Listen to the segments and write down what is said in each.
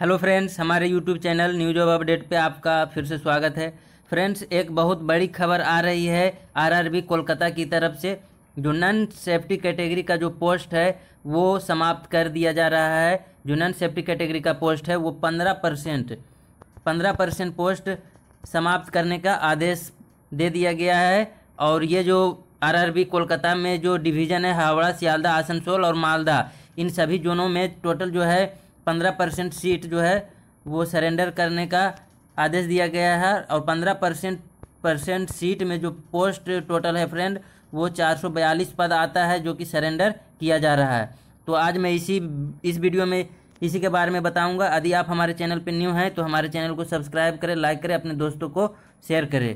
hello friends हमारे YouTube channel news of update पे आपका फिर से स्वागत है फ्रेंड्स एक बहुत बड़ी खबर आ रही है आरआरबी कोलकाता की तरफ से जो नन सेफ्टी कैटेगरी का जो पोस्ट है वो समाप्त कर दिया जा रहा है जो नन सेफ्टी कैटेगरी का पोस्ट है वो पंद्रह परसेंट पंद्रह परसेंट पोस्ट समाप्त करने का आदेश दे दिया गया है और ये जो बी कोलकाता में जो डिवीज़न है हावड़ा सियालदा आसनसोल और मालदा इन सभी जोनों में टोटल जो है पंद्रह परसेंट सीट जो है वो सरेंडर करने का आदेश दिया गया है और पंद्रह परसेंट परसेंट सीट में जो पोस्ट टोटल है फ्रेंड वो चार सौ बयालीस पद आता है जो कि सरेंडर किया जा रहा है तो आज मैं इसी इस वीडियो में इसी के बारे में बताऊंगा यदि आप हमारे चैनल पर न्यू हैं तो हमारे चैनल को सब्सक्राइब करें लाइक करें अपने दोस्तों को शेयर करें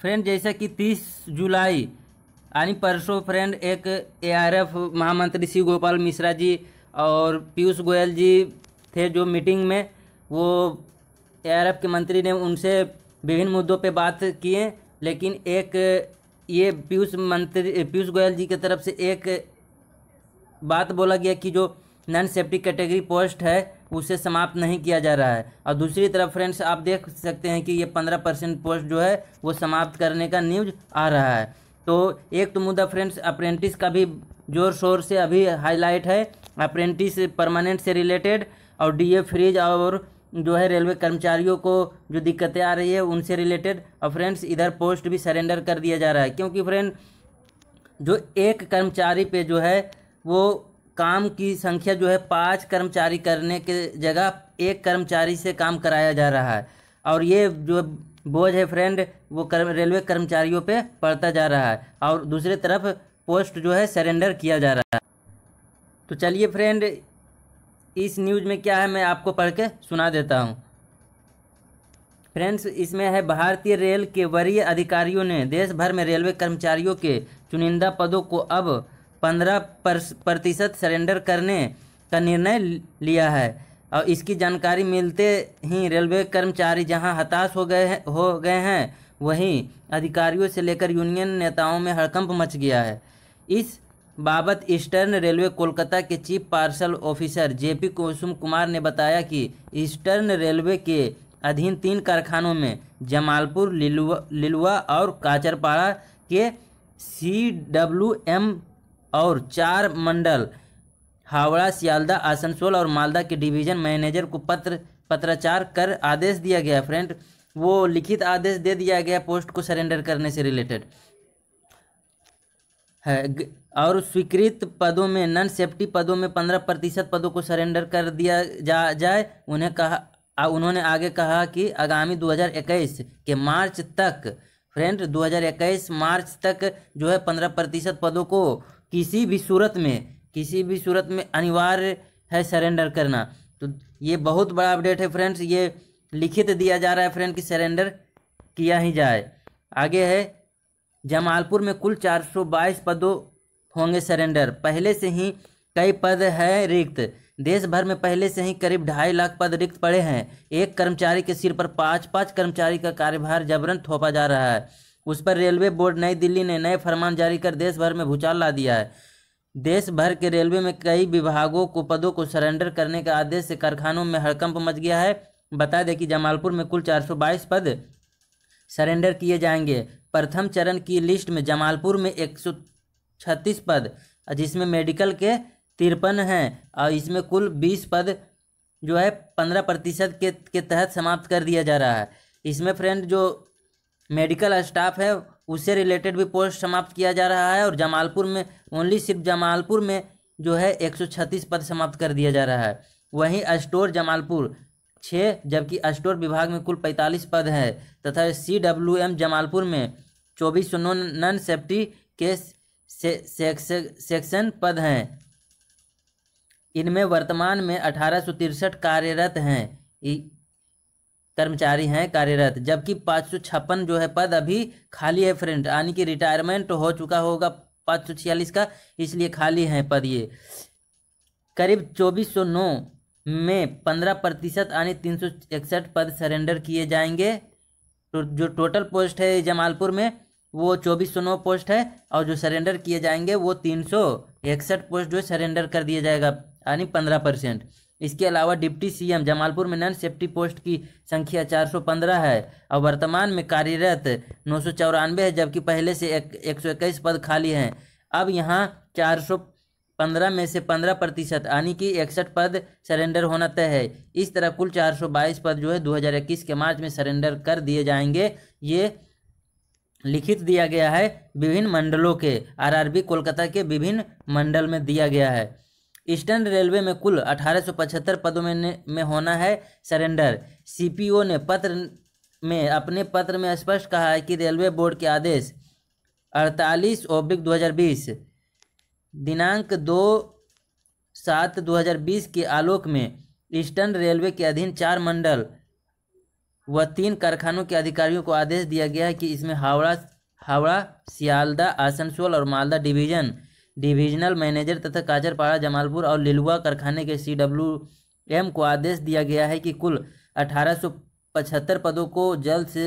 फ्रेंड जैसा कि 30 जुलाई यानी परसों फ्रेंड एक ए आर एफ महामंत्री शिव गोपाल मिश्रा जी और पीयूष गोयल जी थे जो मीटिंग में वो ए आर एफ के मंत्री ने उनसे विभिन्न मुद्दों पे बात किए लेकिन एक ये पीयूष मंत्री पीयूष गोयल जी की तरफ से एक बात बोला गया कि जो नॉन सेफ्टी कैटेगरी पोस्ट है उसे समाप्त नहीं किया जा रहा है और दूसरी तरफ फ्रेंड्स आप देख सकते हैं कि ये पंद्रह परसेंट पोस्ट जो है वो समाप्त करने का न्यूज आ रहा है तो एक तो मुद्दा फ्रेंड्स अप्रेंटिस का भी जोर शोर से अभी हाईलाइट है अप्रेंटिस परमानेंट से रिलेटेड और डीए फ्रीज और जो है रेलवे कर्मचारियों को जो दिक्कतें आ रही है उनसे रिलेटेड और फ्रेंड्स इधर पोस्ट भी सरेंडर कर दिया जा रहा है क्योंकि फ्रेंड जो एक कर्मचारी पे जो है वो काम की संख्या जो है पाँच कर्मचारी करने के जगह एक कर्मचारी से काम कराया जा रहा है और ये जो बोझ है फ्रेंड वो कर्म रेलवे कर्मचारियों पे पड़ता जा रहा है और दूसरी तरफ पोस्ट जो है सरेंडर किया जा रहा है तो चलिए फ्रेंड इस न्यूज़ में क्या है मैं आपको पढ़ के सुना देता हूँ फ्रेंड्स इसमें है भारतीय रेल के वरीय अधिकारियों ने देश भर में रेलवे कर्मचारियों के चुनिंदा पदों को अब पंद्रह प्रतिशत सरेंडर करने का निर्णय लिया है और इसकी जानकारी मिलते ही रेलवे कर्मचारी जहां हताश हो गए हो गए हैं वहीं अधिकारियों से लेकर यूनियन नेताओं में हड़कंप मच गया है इस बाबत ईस्टर्न रेलवे कोलकाता के chief parcel officer JP Kusum Kumar ने बताया कि ईस्टर्न रेलवे के अधीन तीन कारखानों में जमालपुर लिलुआ लिलुआ और काचरपाड़ा के सी डब्ल्यू एम और चार मंडल हावड़ा सियालदा आसनसोल और मालदा के डिवीजन मैनेजर को पत्र पत्राचार कर आदेश दिया गया फ्रेंड वो लिखित आदेश दे दिया गया पोस्ट को सरेंडर करने से रिलेटेड है और स्वीकृत पदों में नन सेफ्टी पदों में पंद्रह प्रतिशत पदों को सरेंडर कर दिया जा जाए उन्हें कहा आ, उन्होंने आगे कहा कि आगामी 2021 के मार्च तक फ्रेंड 2021 मार्च तक जो है पंद्रह प्रतिशत पदों को किसी भी सूरत में किसी भी सूरत में अनिवार्य है सरेंडर करना तो ये बहुत बड़ा अपडेट है फ्रेंड्स ये लिखित दिया जा रहा है फ्रेंड कि सरेंडर किया ही जाए आगे है जमालपुर में कुल 422 पदों होंगे सरेंडर पहले से ही कई पद हैं रिक्त देश भर में पहले से ही करीब ढाई लाख पद रिक्त पड़े हैं एक कर्मचारी के सिर पर पाँच पाँच कर्मचारी का कार्यभार जबरन थोपा जा रहा है उस पर रेलवे बोर्ड नई दिल्ली ने नए फरमान जारी कर देश भर में भूचाल ला दिया है देश भर के रेलवे में कई विभागों को पदों को सरेंडर करने के आदेश से कारखानों में हड़कंप मच गया है बता दें कि जमालपुर में कुल 422 पद सरेंडर किए जाएंगे प्रथम चरण की लिस्ट में जमालपुर में छत्तीस पद जिसमें मेडिकल के तिरपन हैं और इसमें कुल 20 पद जो है 15 प्रतिशत के के तहत समाप्त कर दिया जा रहा है इसमें फ्रेंड जो मेडिकल स्टाफ है उससे रिलेटेड भी पोस्ट समाप्त किया जा रहा है और जमालपुर में ओनली सिर्फ जमालपुर में जो है एक पद समाप्त कर दिया जा रहा है वहीं स्टोर जमालपुर छः जबकि स्टोर विभाग में कुल पैंतालीस पद हैं तथा सी डब्ल्यू एम जमालपुर में चौबीस सौ नॉन सेफ्टी के सेक्शन सेक्शन पद हैं इनमें वर्तमान में अठारह कार्यरत हैं कर्मचारी हैं कार्यरत जबकि पाँच सौ छप्पन जो है पद अभी खाली है फ्रेंड यानी कि रिटायरमेंट हो चुका होगा पाँच सौ छियालीस का इसलिए खाली है पद ये करीब चौबीस सौ नौ में पंद्रह प्रतिशत यानी तीन सौ इकसठ पद सरेंडर किए जाएंगे तो जो टोटल पोस्ट है जमालपुर में वो चौबीस सौ नौ पोस्ट है और जो सरेंडर किए जाएंगे वो तीन सौ इकसठ पोस्ट जो सरेंडर कर दिया जाएगा यानी पंद्रह परसेंट इसके अलावा डिप्टी सीएम जमालपुर में नन सेफ्टी पोस्ट की संख्या 415 है और वर्तमान में कार्यरत नौ सौ है जबकि पहले से एक, एक पद खाली हैं अब यहाँ 415 में से 15 प्रतिशत यानी कि इकसठ पद सरेंडर होना तय है इस तरह कुल 422 पद जो है 2021 के मार्च में सरेंडर कर दिए जाएंगे ये लिखित दिया गया है विभिन्न मंडलों के आरआरबी कोलकाता के विभिन्न मंडल में दिया गया है ईस्टर्न रेलवे में कुल 1875 पदों में ने, में होना है सरेंडर सीपीओ ने पत्र में अपने पत्र में स्पष्ट कहा है कि रेलवे बोर्ड के आदेश 48 ओबिक 2020 दिनांक दो सात 2020 के आलोक में ईस्टर्न रेलवे के अधीन चार मंडल व तीन कारखानों के अधिकारियों को आदेश दिया गया है कि इसमें हावड़ा हावड़ा सियालदा आसनसोल और मालदा डिवीजन डिविजनल मैनेजर तथा काजरपाड़ा जमालपुर और लिलुआ कारखाने के सी डब्ल्यू एम को आदेश दिया गया है कि कुल अठारह पदों को जल्द से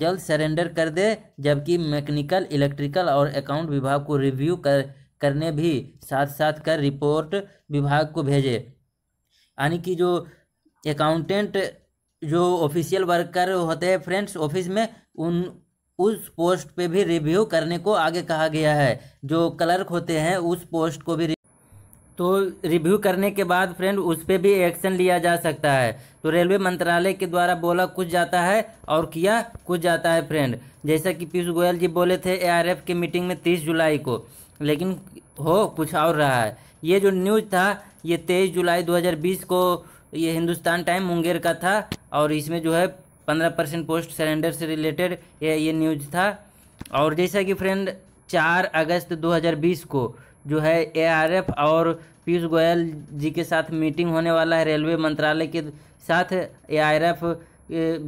जल्द सरेंडर कर दे जबकि मैकेनिकल इलेक्ट्रिकल और अकाउंट विभाग को रिव्यू कर करने भी साथ साथ कर रिपोर्ट विभाग को भेजे यानी कि जो अकाउंटेंट जो ऑफिशियल वर्कर होते हैं फ्रेंड्स ऑफिस में उन उस पोस्ट पे भी रिव्यू करने को आगे कहा गया है जो क्लर्क होते हैं उस पोस्ट को भी तो रिव्यू करने के बाद फ्रेंड उस पर भी एक्शन लिया जा सकता है तो रेलवे मंत्रालय के द्वारा बोला कुछ जाता है और किया कुछ जाता है फ्रेंड जैसा कि पीयूष गोयल जी बोले थे एआरएफ की मीटिंग में तीस जुलाई को लेकिन हो कुछ और रहा है ये जो न्यूज़ था ये तेईस जुलाई 2020 को ये हिंदुस्तान टाइम मुंगेर का था और इसमें जो है पंद्रह परसेंट पोस्ट सरेंडर से रिलेटेड ये ये न्यूज था और जैसा कि फ्रेंड चार अगस्त 2020 को जो है एआरएफ और पीयूष गोयल जी के साथ मीटिंग होने वाला है रेलवे मंत्रालय के साथ एआरएफ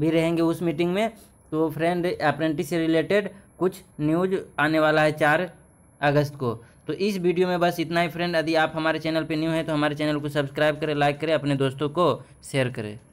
भी रहेंगे उस मीटिंग में तो फ्रेंड अप्रेंटिस से रिलेटेड कुछ न्यूज आने वाला है चार अगस्त को तो इस वीडियो में बस इतना ही फ्रेंड यदि आप हमारे चैनल पर न्यू हैं तो हमारे चैनल को सब्सक्राइब करें लाइक करें अपने दोस्तों को शेयर करें